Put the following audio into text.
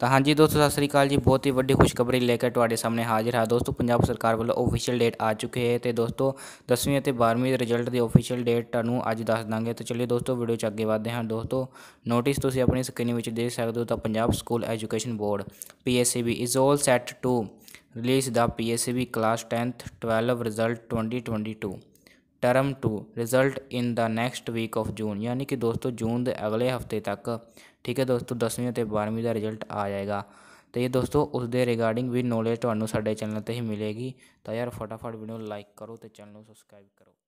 ਤਾਂ ਹਾਂਜੀ ਦੋਸਤੋ ਸਤਿ ਸ੍ਰੀ ਅਕਾਲ ਜੀ ਬਹੁਤ ਹੀ ਵੱਡੀ ਖੁਸ਼ਖਬਰੀ ਲੈ ਕੇ ਤੁਹਾਡੇ ਸਾਹਮਣੇ ਹਾਜ਼ਰ ਹਾਂ ਦੋਸਤੋ ਪੰਜਾਬ ਸਰਕਾਰ ਵੱਲੋਂ ਅਫੀਸ਼ੀਅਲ ਡੇਟ ਆ ਚੁੱਕੀ ਹੈ ਤੇ ਦੋਸਤੋ 10ਵੀਂ ਅਤੇ 12ਵੀਂ ਦੇ ਰਿਜ਼ਲਟ ਦੀ ਅਫੀਸ਼ੀਅਲ ਡੇਟ ਤੁਹਾਨੂੰ ਅੱਜ ਦੱਸ ਦਾਂਗੇ ਤਾਂ ਚਲਿਓ ਦੋਸਤੋ ਵੀਡੀਓ ਚ ਅੱਗੇ ਵਧਦੇ ਹਾਂ ਦੋਸਤੋ ਨੋਟਿਸ ਤੁਸੀਂ ਆਪਣੀ ਸਕਰੀਨ ਵਿੱਚ ਦੇਖ ਸਕਦੇ ਹੋ ਤਾਂ Punjab school education board PSEB is all set to release the PSEB class 10th 12 result 2022 term 2 result in the next week of June ਯਾਨੀ ਕਿ ਦੋਸਤੋ ਜੂਨ ਦੇ ਅਗਲੇ ਹਫਤੇ ਤੱਕ ਠੀਕ ਹੈ ਦੋਸਤੋ 10ਵੀਂ ਅਤੇ 12ਵੀਂ ਦਾ ਰਿਜ਼ਲਟ ਆ ਜਾਏਗਾ ਤੇ ਇਹ ਦੋਸਤੋ ਉਸ ਦੇ ਰਿਗਾਰਡਿੰਗ ਵੀ ਨੌਲੇਜ ਤੁਹਾਨੂੰ ਸਾਡੇ ਚੈਨਲ ਤੇ ਹੀ ਮਿਲੇਗੀ ਤਾਂ ਯਾਰ ਫਟਾਫਟ ਵੀਡੀਓ ਨੂੰ ਲਾਈਕ ਕਰੋ ਤੇ ਚੈਨਲ ਨੂੰ ਸਬਸਕ੍ਰਾਈਬ ਕਰੋ